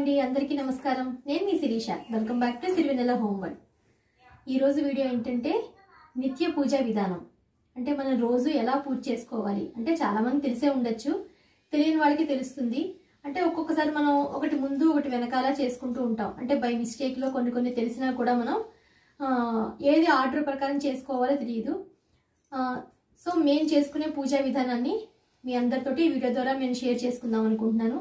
అండి అందరికీ నమస్కారం నేను మీ Sirisha welcome back to home homework ఈరోజు వీడియో ఏంటంటే నిత్య పూజ విధానం అంటే మనం రోజు ఎలా పూజ చేసుకోవాలి అంటే చాలామంది తెలిసే ఉండొచ్చు తెలియని వాళ్ళకి తెలుస్తుంది అంటే ఒక్కొక్కసారి మనం ఒకటి ముందు ఒకటి వెనకాల చేసుకుంటూ ఉంటాం అంటే బై మిస్టేక్లో కొన్ని కొన్ని తెలిసినా కూడా మనం ఏది ఆర్డర్ ప్రకారం చేసుకోవాలో తెలియదు సో మేము చేసుకునే పూజా విధానాన్ని మీ అందరితోటి ఈ వీడియో ద్వారా నేను షేర్ చేసుకుందాం అనుకుంటున్నాను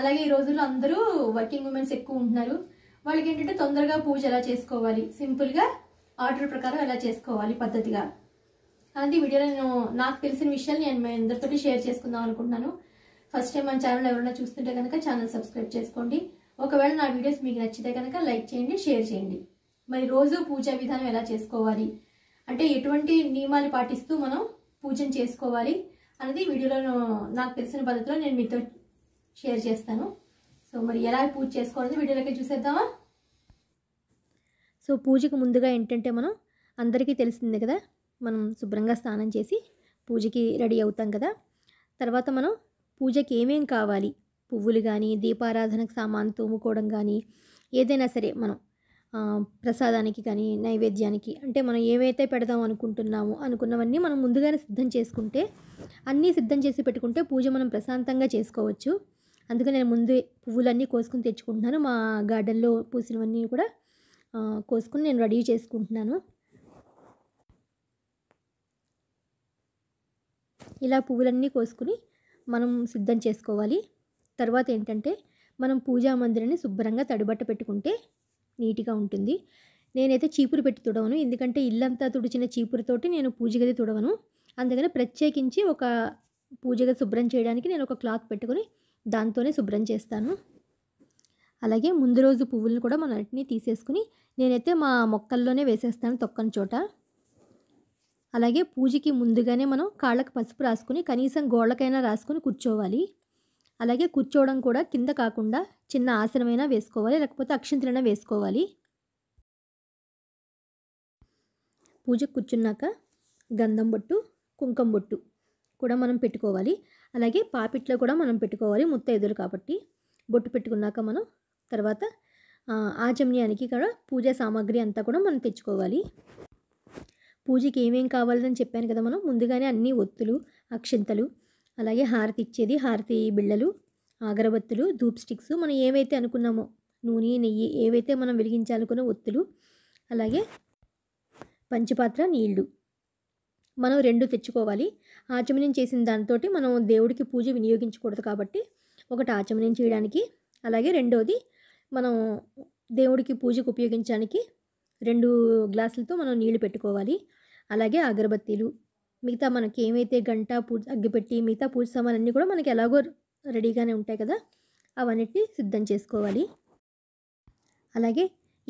అలాగే ఈ రోజుల్లో అందరూ వర్కింగ్ ఉమెన్స్ ఎక్కువ ఉంటున్నారు వాళ్ళకి ఏంటంటే తొందరగా పూజ ఎలా చేసుకోవాలి సింపుల్గా ఆర్డర్ ప్రకారం ఎలా చేసుకోవాలి పద్ధతిగా అలాంటి వీడియోలో నేను నాకు తెలిసిన విషయాన్ని నేను మీ అందరితో షేర్ చేసుకుందాం అనుకుంటున్నాను ఫస్ట్ టైం మన ఛానల్ ఎవరైనా చూస్తుంటే కనుక ఛానల్ సబ్స్క్రైబ్ చేసుకోండి ఒకవేళ నా వీడియోస్ మీకు నచ్చితే కనుక లైక్ చేయండి షేర్ చేయండి మరి రోజు పూజా విధానం ఎలా చేసుకోవాలి అంటే ఎటువంటి నియమాలు పాటిస్తూ మనం పూజను చేసుకోవాలి అనేది వీడియోలో నాకు తెలిసిన పద్ధతిలో నేను మీతో షేర్ చేస్తాను సో మరి ఎలా పూజ చేసుకోవాలి వీడియోలోకి చూసేద్దామా సో పూజకు ముందుగా ఏంటంటే మనం అందరికీ తెలిసిందే కదా మనం శుభ్రంగా స్నానం చేసి పూజకి రెడీ అవుతాం కదా తర్వాత మనం పూజకి ఏమేం కావాలి పువ్వులు కానీ దీపారాధనకు సామాను తోముకోవడం కానీ ఏదైనా సరే మనం ప్రసాదానికి కానీ నైవేద్యానికి అంటే మనం ఏమైతే పెడదాం అనుకుంటున్నామో అనుకున్నవన్నీ మనం ముందుగానే సిద్ధం చేసుకుంటే అన్నీ సిద్ధం చేసి పెట్టుకుంటే పూజ మనం ప్రశాంతంగా చేసుకోవచ్చు అందుకని నేను ముందే పువ్వులన్నీ కోసుకుని తెచ్చుకుంటున్నాను మా గార్డెన్లో పూసినవన్నీ కూడా కోసుకుని నేను రెడీ చేసుకుంటున్నాను ఇలా పువ్వులన్నీ కోసుకుని మనం సిద్ధం చేసుకోవాలి తర్వాత ఏంటంటే మనం పూజా మందిరాన్ని శుభ్రంగా తడిబట్ట పెట్టుకుంటే నీట్గా ఉంటుంది నేనైతే చీపురు పెట్టి తుడవను ఎందుకంటే ఇల్లంతా తుడిచిన చీపురుతోటి నేను పూజ గది తుడవను అందుకని ప్రత్యేకించి ఒక పూజగా శుభ్రం చేయడానికి నేను ఒక క్లాత్ పెట్టుకుని దాంతోనే శుభ్రం చేస్తాను అలాగే ముందు రోజు పువ్వులను కూడా మనం అన్నింటినీ తీసేసుకుని నేనైతే మా మొక్కల్లోనే వేసేస్తాను తొక్కని చోట అలాగే పూజకి ముందుగానే మనం కాళ్ళకు పసుపు రాసుకుని కనీసం గోళ్ళకైనా రాసుకుని కూర్చోవాలి అలాగే కూర్చోవడం కూడా కింద కాకుండా చిన్న ఆసనమైనా వేసుకోవాలి లేకపోతే అక్షింతలైనా వేసుకోవాలి పూజకు కూర్చున్నాక గంధం బొట్టు కుంకం బొట్టు కూడా మనం పెట్టుకోవాలి అలాగే పాపిట్లో కూడా మనం పెట్టుకోవాలి ముత్తైదులు కాబట్టి బొట్టు పెట్టుకున్నాక మనం తర్వాత ఆచమ్యానికి కూడా పూజా సామాగ్రి అంతా కూడా మనం తెచ్చుకోవాలి పూజకి ఏమేం కావాలని చెప్పాను కదా మనం ముందుగానే అన్ని ఒత్తులు అక్షింతలు అలాగే హారతి ఇచ్చేది హారతి బిళ్ళలు అగరబత్తులు ధూప్ స్టిక్స్ మనం ఏవైతే అనుకున్నామో నూనె నెయ్యి ఏవైతే మనం వెలిగించాలనుకున్న ఒత్తులు అలాగే పంచపాత్ర నీళ్లు మనం రెండు తెచ్చుకోవాలి ఆచమనం చేసిన దానితో మనం దేవుడికి పూజ వినియోగించకూడదు కాబట్టి ఒకటి ఆచమనం చేయడానికి అలాగే రెండోది మనం దేవుడికి పూజకు ఉపయోగించడానికి రెండు గ్లాసులతో మనం నీళ్లు పెట్టుకోవాలి అలాగే అగరబత్తీలు మిగతా మనకి ఏమైతే గంట పూజ అగ్గిపెట్టి మిగతా పూజ సామాన్లన్నీ కూడా మనకి ఎలాగో రెడీగానే ఉంటాయి కదా అవన్నిటిని సిద్ధం చేసుకోవాలి అలాగే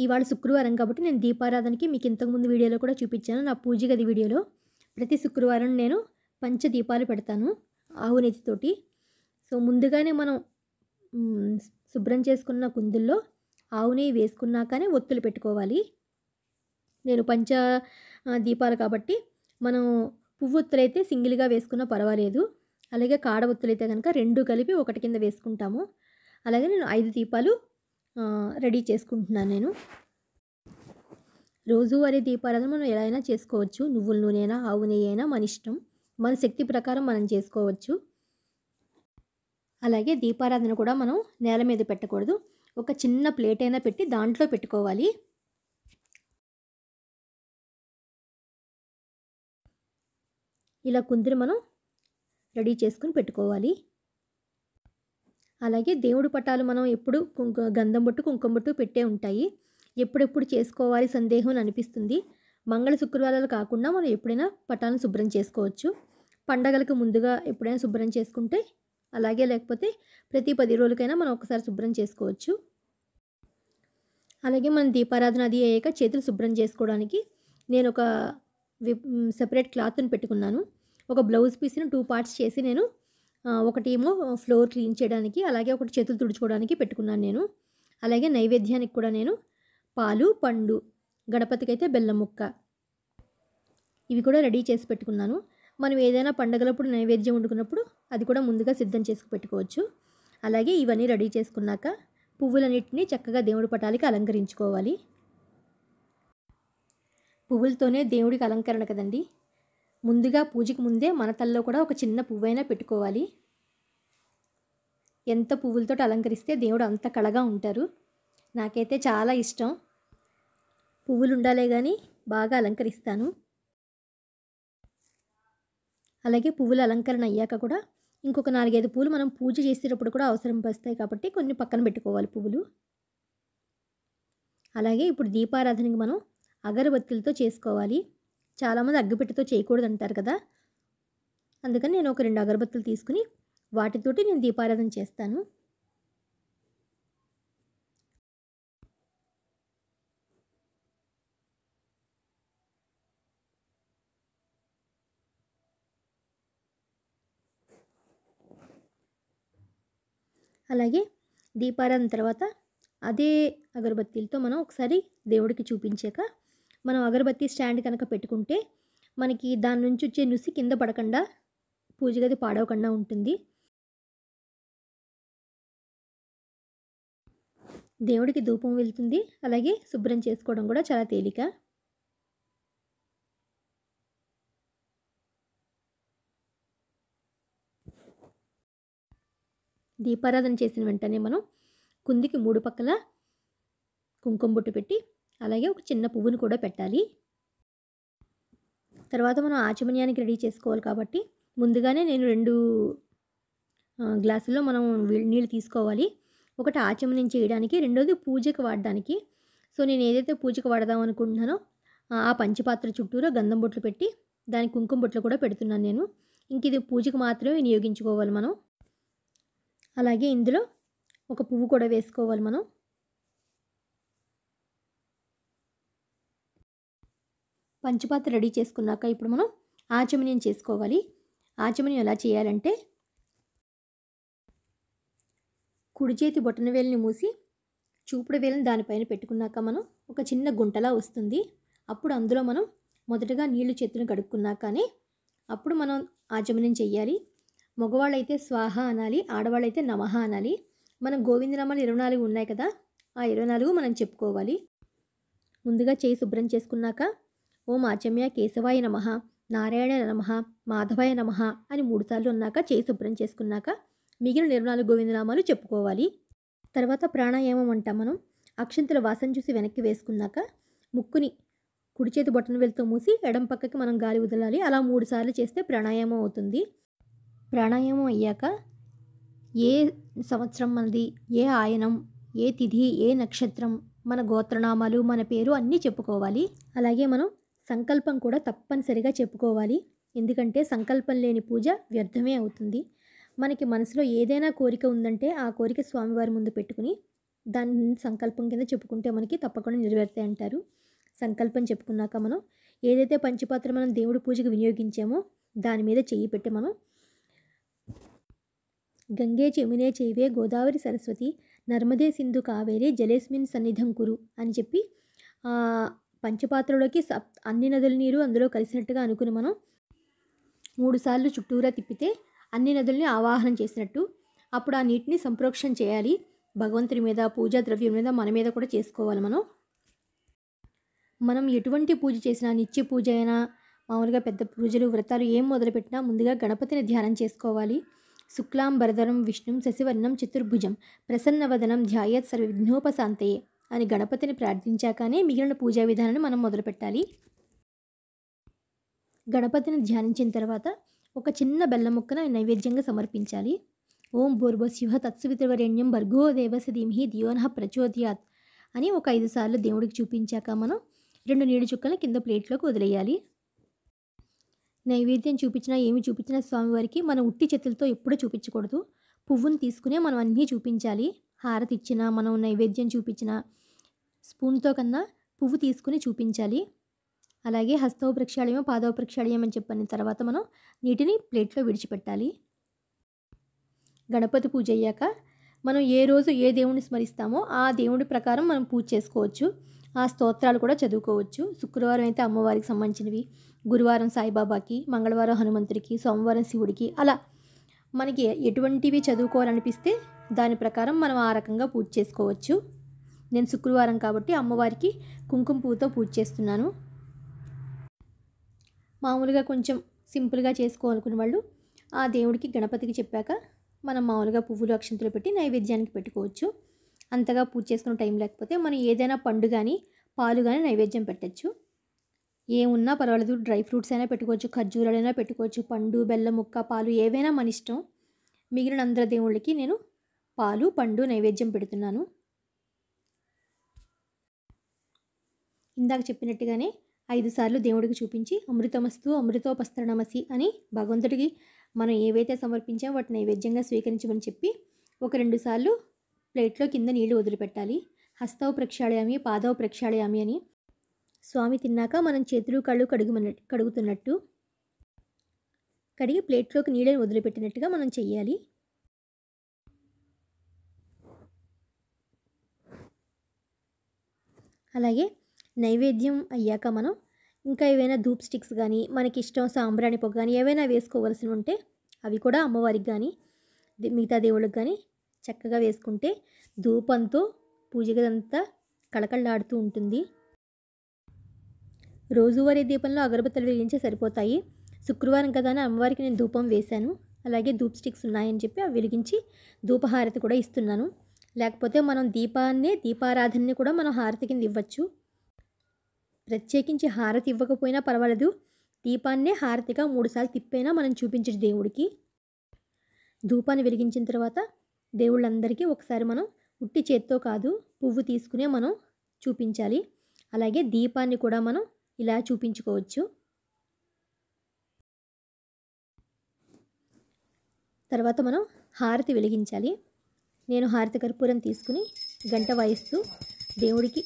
ఇవాళ శుక్రవారం కాబట్టి నేను దీపారాధనకి మీకు ఇంతకుముందు వీడియోలో కూడా చూపించాను నా పూజ గది వీడియోలో ప్రతి శుక్రవారం నేను పంచదీపాలు పెడతాను ఆవు నెత్తితోటి సో ముందుగానే మనం శుభ్రం చేసుకున్న కుందుల్లో ఆవు నెయ్యి వేసుకున్నాకనే ఒత్తులు పెట్టుకోవాలి నేను పంచ దీపాలు కాబట్టి మనం పువ్వు ఒత్తులైతే సింగిల్గా వేసుకున్నా పర్వాలేదు అలాగే కాడ ఒత్తులైతే కనుక రెండు కలిపి ఒకటి కింద వేసుకుంటాము అలాగే నేను ఐదు దీపాలు రెడీ చేసుకుంటున్నాను నేను రోజువారీ దీపాలను మనం ఎలా అయినా చేసుకోవచ్చు నువ్వుల నూనె అయినా ఆవు నెయ్యి అయినా మన ఇష్టం మన శక్తి ప్రకారం మనం చేసుకోవచ్చు అలాగే దీపారాధన కూడా మనం నేల మీద పెట్టకూడదు ఒక చిన్న ప్లేట్ అయినా పెట్టి దాంట్లో పెట్టుకోవాలి ఇలా కుందిరి మనం రెడీ చేసుకుని పెట్టుకోవాలి అలాగే దేవుడు పటాలు మనం ఎప్పుడు గంధం బొట్టు కుంకుమ బొట్టు పెట్టే ఉంటాయి ఎప్పుడెప్పుడు చేసుకోవాలి సందేహం అనిపిస్తుంది మంగళ శుక్రవారాలు కాకుండా మనం ఎప్పుడైనా పటాలను శుభ్రం చేసుకోవచ్చు పండగలకు ముందుగా ఎప్పుడైనా శుభ్రం చేసుకుంటే అలాగే లేకపోతే ప్రతి పది రోజులకైనా మనం ఒకసారి శుభ్రం చేసుకోవచ్చు అలాగే మనం దీపారాధన అది అయ్యాక చేతులు శుభ్రం చేసుకోవడానికి నేను ఒక సెపరేట్ క్లాత్ని పెట్టుకున్నాను ఒక బ్లౌజ్ పీస్ని టూ పార్ట్స్ చేసి నేను ఒకటేమో ఫ్లోర్ క్లీన్ చేయడానికి అలాగే ఒకటి చేతులు తుడుచుకోవడానికి పెట్టుకున్నాను నేను అలాగే నైవేద్యానికి కూడా నేను పాలు పండు గణపతికైతే బెల్లం ముక్క ఇవి కూడా రెడీ చేసి పెట్టుకున్నాను మనం ఏదైనా పండగలప్పుడు నైవేద్యం వండుకున్నప్పుడు అది కూడా ముందుగా సిద్ధం చేసుకు పెట్టుకోవచ్చు అలాగే ఇవన్నీ రెడీ చేసుకున్నాక పువ్వులన్నింటినీ చక్కగా దేవుడి పటాలకి అలంకరించుకోవాలి పువ్వులతోనే దేవుడికి అలంకరణ కదండి ముందుగా పూజకి ముందే మన తల్లో కూడా ఒక చిన్న పువ్వైనా పెట్టుకోవాలి ఎంత పువ్వులతో అలంకరిస్తే దేవుడు అంత కళగా ఉంటారు నాకైతే చాలా ఇష్టం పువ్వులు ఉండాలే కానీ బాగా అలంకరిస్తాను అలాగే పువ్వుల అలంకరణ అయ్యాక కూడా ఇంకొక నాలుగైదు పూలు మనం పూజ చేసేటప్పుడు కూడా అవసరం వస్తాయి కాబట్టి కొన్ని పక్కన పెట్టుకోవాలి పువ్వులు అలాగే ఇప్పుడు దీపారాధనకి మనం అగరబత్తులతో చేసుకోవాలి చాలామంది అగ్గిపెట్టెతో చేయకూడదు అంటారు కదా అందుకని నేను ఒక రెండు అగరబత్తులు తీసుకుని వాటితోటి నేను దీపారాధన చేస్తాను అలాగే దీపారాధన తర్వాత అదే అగరబత్తీలతో మనం ఒకసారి దేవుడికి చూపించాక మనం అగరబత్తి స్టాండ్ కనుక పెట్టుకుంటే మనకి దాని నుంచి వచ్చే నుసి కింద పడకుండా పూజ గది పాడవకుండా ఉంటుంది దేవుడికి ధూపం వెళ్తుంది అలాగే శుభ్రం చేసుకోవడం కూడా చాలా తేలిక దీపారాధన చేసిన వెంటనే మనం కుందికి మూడు పక్కల కుంకుమ బొట్టు పెట్టి అలాగే ఒక చిన్న పువ్వును కూడా పెట్టాలి తర్వాత మనం ఆచమన్యానికి రెడీ చేసుకోవాలి కాబట్టి ముందుగానే నేను రెండు గ్లాసుల్లో మనం నీళ్ళు తీసుకోవాలి ఒకటి ఆచమనం చేయడానికి రెండోది పూజకు వాడడానికి సో నేను ఏదైతే పూజకు వాడదాం అనుకుంటున్నానో ఆ పంచపాత్ర చుట్టూరా గంధం బొట్లు పెట్టి దానికి కుంకుమ బొట్లు కూడా పెడుతున్నాను నేను ఇంక ఇది పూజకు మాత్రమే వినియోగించుకోవాలి మనం అలాగే ఇందులో ఒక పువ్వు కూడా వేసుకోవాలి మనం పంచపాత్ర రెడీ చేసుకున్నాక ఇప్పుడు మనం ఆచమనీయం చేసుకోవాలి ఆచమనీయం ఎలా చేయాలంటే కుడి చేతి బొట్టన వేలిని మూసి చూపుడు వేలిని దానిపైన పెట్టుకున్నాక మనం ఒక చిన్న గుంటలా వస్తుంది అప్పుడు అందులో మనం మొదటగా నీళ్లు చేతులు కడుక్కున్నాకనే అప్పుడు మనం ఆచమనం చెయ్యాలి మగవాళ్ళైతే స్వాహ అనాలి ఆడవాళ్ళైతే నమహ అనాలి మనం గోవిందనామాలు ఇరవై నాలుగు ఉన్నాయి కదా ఆ ఇరవై నాలుగు మనం చెప్పుకోవాలి ముందుగా చేయి శుభ్రం చేసుకున్నాక ఓ మాచమ్య కేశవాయ నమ నారాయణ నమ మాధవాయ నమ అని మూడుసార్లు ఉన్నాక చేయి శుభ్రం చేసుకున్నాక మిగిలిన ఇరవై నాలుగు గోవిందనామాలు చెప్పుకోవాలి తర్వాత ప్రాణాయామం అంటాం మనం అక్షంతుల వాసన చూసి వెనక్కి వేసుకున్నాక ముక్కుని కుడి చేతి బొట్టను వెళ్తూ మూసి ఎడం పక్కకి మనం గాలి వదలాలి అలా మూడు సార్లు చేస్తే ప్రాణాయామం అవుతుంది ప్రాణాయామం అయ్యాక ఏ సంవత్సరం మనది ఏ ఆయనం ఏ తిథి ఏ నక్షత్రం మన గోత్రనామాలు మన పేరు అన్నీ చెప్పుకోవాలి అలాగే మనం సంకల్పం కూడా తప్పనిసరిగా చెప్పుకోవాలి ఎందుకంటే సంకల్పం లేని పూజ వ్యర్థమే అవుతుంది మనకి మనసులో ఏదైనా కోరిక ఉందంటే ఆ కోరిక స్వామివారి ముందు పెట్టుకుని దాన్ని సంకల్పం కింద చెప్పుకుంటే మనకి తప్పకుండా నెరవేరుతాయి అంటారు సంకల్పం చెప్పుకున్నాక మనం ఏదైతే పంచపాత్ర మనం దేవుడి పూజకు వినియోగించామో దాని మీద చెయ్యి పెట్టి మనం గంగే జమునే చేవే గోదావరి సరస్వతి నర్మదే సింధు కావేరి జలేస్మిన్ సన్నిధం కురు అని చెప్పి పంచపాత్రలోకి సప్ అన్ని నదుల నీరు అందులో కలిసినట్టుగా అనుకుని మనం మూడుసార్లు చుట్టూరా తిప్పితే అన్ని నదుల్ని ఆవాహనం చేసినట్టు అప్పుడు ఆ నీటిని సంప్రోక్షణ చేయాలి భగవంతుడి మీద పూజా ద్రవ్యం మీద మన మీద కూడా చేసుకోవాలి మనం మనం ఎటువంటి పూజ చేసినా నిత్య పూజ అయినా మామూలుగా పెద్ద పూజలు వ్రతాలు ఏం మొదలుపెట్టినా ముందుగా గణపతిని ధ్యానం చేసుకోవాలి శుక్లాంబరధరం విష్ణుం శశివర్ణం చతుర్భుజం ప్రసన్నవదనం ధ్యాయత్ సర్వవిఘ్నోపశాంతయే అని గణపతిని ప్రార్థించాకనే మిగిలిన పూజా విధానాన్ని మనం మొదలుపెట్టాలి గణపతిని ధ్యానించిన తర్వాత ఒక చిన్న బెల్ల ముక్కను నైవేద్యంగా సమర్పించాలి ఓం శివ తత్సవితృవరేణ్యం భర్గో దేవస ధీమిహి దియోనః ప్రచోదయాత్ అని ఒక ఐదు సార్లు దేవుడికి చూపించాక మనం రెండు నీడి చుక్కలను కింద ప్లేట్లోకి వదిలేయాలి నైవేద్యం చూపించినా ఏమి చూపించినా స్వామివారికి మన ఉట్టి చేతులతో ఎప్పుడూ చూపించకూడదు పువ్వును తీసుకునే మనం అన్నీ చూపించాలి హారతి ఇచ్చినా మనం నైవేద్యం చూపించిన స్పూన్తో కన్నా పువ్వు తీసుకుని చూపించాలి అలాగే హస్తవ ప్రక్షాళయం పాదవ ప్రక్షాళయం అని చెప్పిన తర్వాత మనం నీటిని ప్లేట్లో విడిచిపెట్టాలి గణపతి పూజ అయ్యాక మనం ఏ రోజు ఏ దేవుడిని స్మరిస్తామో ఆ దేవుడి ప్రకారం మనం పూజ చేసుకోవచ్చు ఆ స్తోత్రాలు కూడా చదువుకోవచ్చు శుక్రవారం అయితే అమ్మవారికి సంబంధించినవి గురువారం సాయిబాబాకి మంగళవారం హనుమంతుడికి సోమవారం శివుడికి అలా మనకి ఎటువంటివి చదువుకోవాలనిపిస్తే దాని ప్రకారం మనం ఆ రకంగా పూజ చేసుకోవచ్చు నేను శుక్రవారం కాబట్టి అమ్మవారికి కుంకుమ పువ్వుతో పూజ చేస్తున్నాను మామూలుగా కొంచెం సింపుల్గా చేసుకోవాలనుకునే వాళ్ళు ఆ దేవుడికి గణపతికి చెప్పాక మనం మామూలుగా పువ్వులు అక్షంతులు పెట్టి నైవేద్యానికి పెట్టుకోవచ్చు అంతగా పూజ చేసుకునే టైం లేకపోతే మనం ఏదైనా పండు కానీ పాలు కానీ నైవేద్యం పెట్టచ్చు ఏమున్నా పర్వాలేదు డ్రై ఫ్రూట్స్ అయినా పెట్టుకోవచ్చు ఖర్జూరాలైనా పెట్టుకోవచ్చు పండు బెల్లం ముక్క పాలు ఏవైనా మన ఇష్టం మిగిలిన అందరి దేవుళ్ళకి నేను పాలు పండు నైవేద్యం పెడుతున్నాను ఇందాక చెప్పినట్టుగానే ఐదు సార్లు దేవుడికి చూపించి అమృతమస్తు అమృతోపస్తరణమసి అని భగవంతుడికి మనం ఏవైతే సమర్పించామో వాటి నైవేద్యంగా స్వీకరించమని చెప్పి ఒక రెండు సార్లు ప్లేట్లో కింద నీళ్లు వదిలిపెట్టాలి హస్తవ ప్రక్షాళయామి పాదవ ప్రక్షాళయామి అని స్వామి తిన్నాక మనం చేతులు కళ్ళు కడుగు కడుగుతున్నట్టు కడిగి ప్లేట్లోకి నీళ్ళని వదిలిపెట్టినట్టుగా మనం చెయ్యాలి అలాగే నైవేద్యం అయ్యాక మనం ఇంకా ఏవైనా ధూప్ స్టిక్స్ కానీ మనకి ఇష్టం సాంబ్రాణి పొగ కానీ ఏవైనా వేసుకోవాల్సి ఉంటే అవి కూడా అమ్మవారికి కానీ మిగతా దేవుళ్ళకి కానీ చక్కగా వేసుకుంటే ధూపంతో పూజ గదంతా కళకళలాడుతూ ఉంటుంది రోజువారీ దీపంలో అగరబత్తలు వెలిగించే సరిపోతాయి శుక్రవారం కదా అమ్మవారికి నేను ధూపం వేశాను అలాగే ధూప్ స్టిక్స్ ఉన్నాయని చెప్పి అవి వెలిగించి ధూపహారతి కూడా ఇస్తున్నాను లేకపోతే మనం దీపాన్ని దీపారాధనని కూడా మనం హారతి కింద ఇవ్వచ్చు ప్రత్యేకించి హారతి ఇవ్వకపోయినా పర్వాలేదు దీపాన్నే హారతిగా మూడుసార్లు తిప్పైనా మనం చూపించడు దేవుడికి ధూపాన్ని వెలిగించిన తర్వాత దేవుళ్ళందరికీ ఒకసారి మనం ఉట్టి చేత్తో కాదు పువ్వు తీసుకునే మనం చూపించాలి అలాగే దీపాన్ని కూడా మనం ఇలా చూపించుకోవచ్చు తర్వాత మనం హారతి వెలిగించాలి నేను హారతి కర్పూరం తీసుకుని గంట వాయిస్తూ దేవుడికి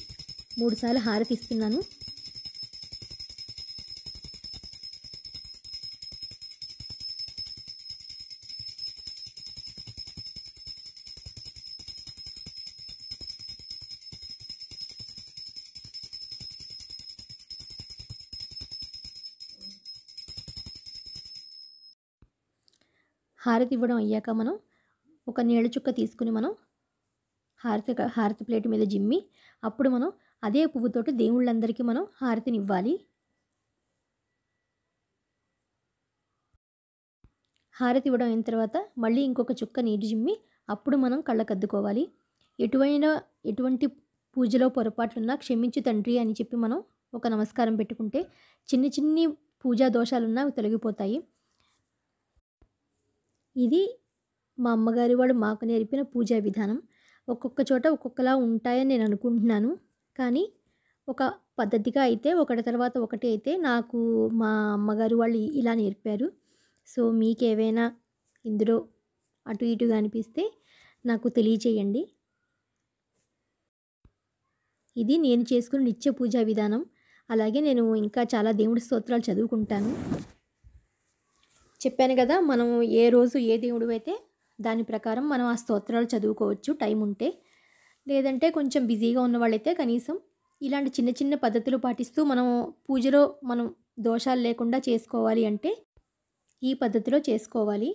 మూడుసార్లు హారతి ఇస్తున్నాను హారతి ఇవ్వడం అయ్యాక మనం ఒక నీళ్ళ చుక్క తీసుకుని మనం హారతి హారతి ప్లేట్ మీద జిమ్మి అప్పుడు మనం అదే పువ్వుతోటి దేవుళ్ళందరికీ మనం హారతిని ఇవ్వాలి హారతి ఇవ్వడం అయిన తర్వాత మళ్ళీ ఇంకొక చుక్క నీటి జిమ్మి అప్పుడు మనం కళ్ళకద్దుకోవాలి ఎటువైనా ఎటువంటి పూజలో పొరపాట్లున్నా క్షమించు తండ్రి అని చెప్పి మనం ఒక నమస్కారం పెట్టుకుంటే చిన్ని చిన్ని పూజా దోషాలున్నా తొలగిపోతాయి ఇది మా అమ్మగారి వాడు మాకు నేర్పిన పూజా విధానం ఒక్కొక్క చోట ఒక్కొక్కలా ఉంటాయని నేను అనుకుంటున్నాను కానీ ఒక పద్ధతిగా అయితే ఒకటి తర్వాత ఒకటి అయితే నాకు మా అమ్మగారు వాళ్ళు ఇలా నేర్పారు సో మీకేవైనా ఇందులో అటు ఇటుగా అనిపిస్తే నాకు తెలియచేయండి ఇది నేను చేసుకున్న నిత్య పూజా విధానం అలాగే నేను ఇంకా చాలా దేవుడి స్తోత్రాలు చదువుకుంటాను చెప్పాను కదా మనం ఏ రోజు ఏ దేవుడు అయితే దాని ప్రకారం మనం ఆ స్తోత్రాలు చదువుకోవచ్చు టైం ఉంటే లేదంటే కొంచెం బిజీగా ఉన్న వాళ్ళైతే కనీసం ఇలాంటి చిన్న చిన్న పద్ధతులు పాటిస్తూ మనం పూజలో మనం దోషాలు లేకుండా చేసుకోవాలి అంటే ఈ పద్ధతిలో చేసుకోవాలి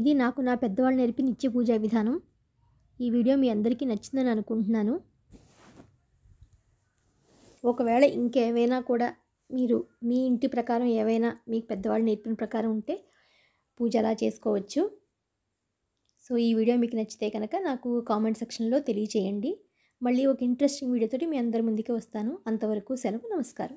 ఇది నాకు నా పెద్దవాళ్ళు నేర్పి నిత్య పూజా విధానం ఈ వీడియో మీ అందరికీ నచ్చిందని అనుకుంటున్నాను ఒకవేళ ఇంకేమైనా కూడా మీరు మీ ఇంటి ప్రకారం ఏవైనా మీకు పెద్దవాళ్ళు నేర్పిన ప్రకారం ఉంటే పూజ అలా చేసుకోవచ్చు సో ఈ వీడియో మీకు నచ్చితే కనుక నాకు కామెంట్ సెక్షన్లో తెలియచేయండి మళ్ళీ ఒక ఇంట్రెస్టింగ్ వీడియోతోటి మీ అందరి ముందుకే వస్తాను అంతవరకు సెలవు నమస్కారం